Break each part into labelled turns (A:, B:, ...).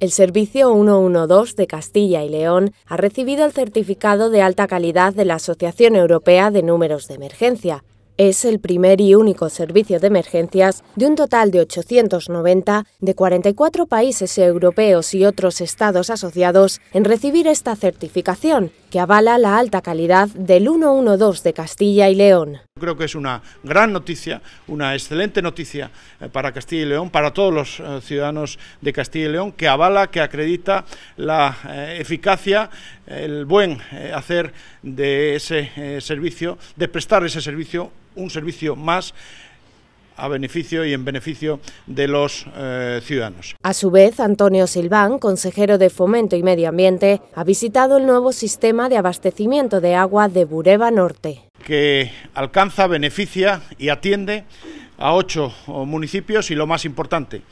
A: El servicio 112 de Castilla y León ha recibido el certificado de alta calidad de la Asociación Europea de Números de Emergencia. Es el primer y único servicio de emergencias de un total de 890 de 44 países europeos y otros estados asociados en recibir esta certificación, que avala la alta calidad del 112 de Castilla y León.
B: Creo que es una gran noticia, una excelente noticia eh, para Castilla y León, para todos los eh, ciudadanos de Castilla y León, que avala, que acredita la eh, eficacia, el buen hacer de ese servicio, de prestar ese servicio, un servicio más a beneficio y en beneficio de los ciudadanos.
A: A su vez, Antonio Silván, consejero de Fomento y Medio Ambiente, ha visitado el nuevo sistema de abastecimiento de agua de Bureba Norte
B: que alcanza, beneficia y atiende a ocho oh, municipios y lo más importante,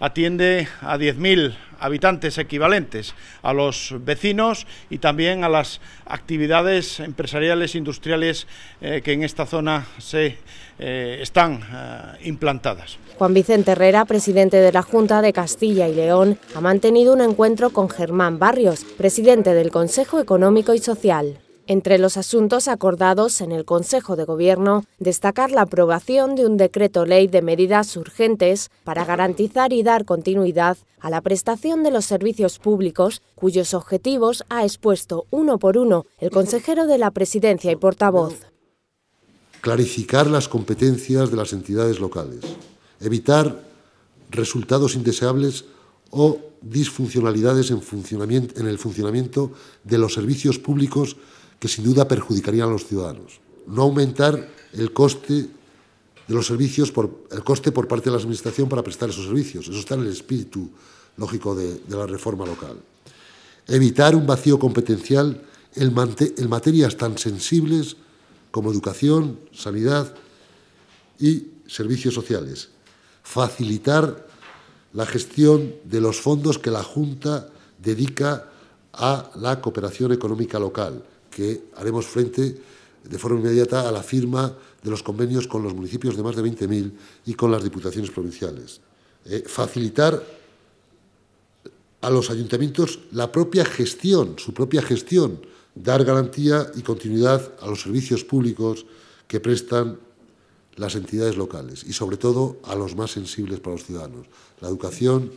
B: atiende a 10.000 habitantes equivalentes, a los vecinos y también a las actividades empresariales, industriales eh, que en esta zona se eh, están eh, implantadas.
A: Juan Vicente Herrera, presidente de la Junta de Castilla y León, ha mantenido un encuentro con Germán Barrios, presidente del Consejo Económico y Social. Entre los asuntos acordados en el Consejo de Gobierno, destacar la aprobación de un decreto ley de medidas urgentes para garantizar y dar continuidad a la prestación de los servicios públicos, cuyos objetivos ha expuesto uno por uno el consejero de la Presidencia y portavoz.
C: Clarificar las competencias de las entidades locales, evitar resultados indeseables o disfuncionalidades en, funcionamiento, en el funcionamiento de los servicios públicos que sin duda perjudicarían a los ciudadanos. No aumentar el coste de los servicios, por, el coste por parte de la Administración para prestar esos servicios. Eso está en el espíritu lógico de, la reforma local. Evitar un vacío competencial en materias tan sensibles como educación, sanidad y servicios sociales. Facilitar la gestión de los fondos que la Junta dedica a la cooperación económica local, que haremos frente de forma inmediata a la firma de los convenios con los municipios de más de 20.000 y con las diputaciones provinciales. Eh, facilitar a los ayuntamientos la propia gestión, su propia gestión, dar garantía y continuidad a los servicios públicos que prestan las entidades locales y, sobre todo, a los más sensibles para los ciudadanos, la educación,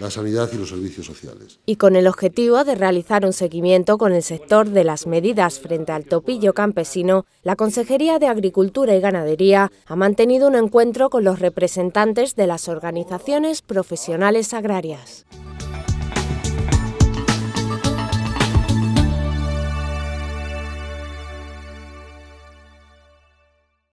C: la sanidad y los servicios sociales.
A: Y con el objetivo de realizar un seguimiento con el sector de las medidas frente al topillo campesino, la Consejería de Agricultura y Ganadería ha mantenido un encuentro con los representantes de las organizaciones profesionales agrarias.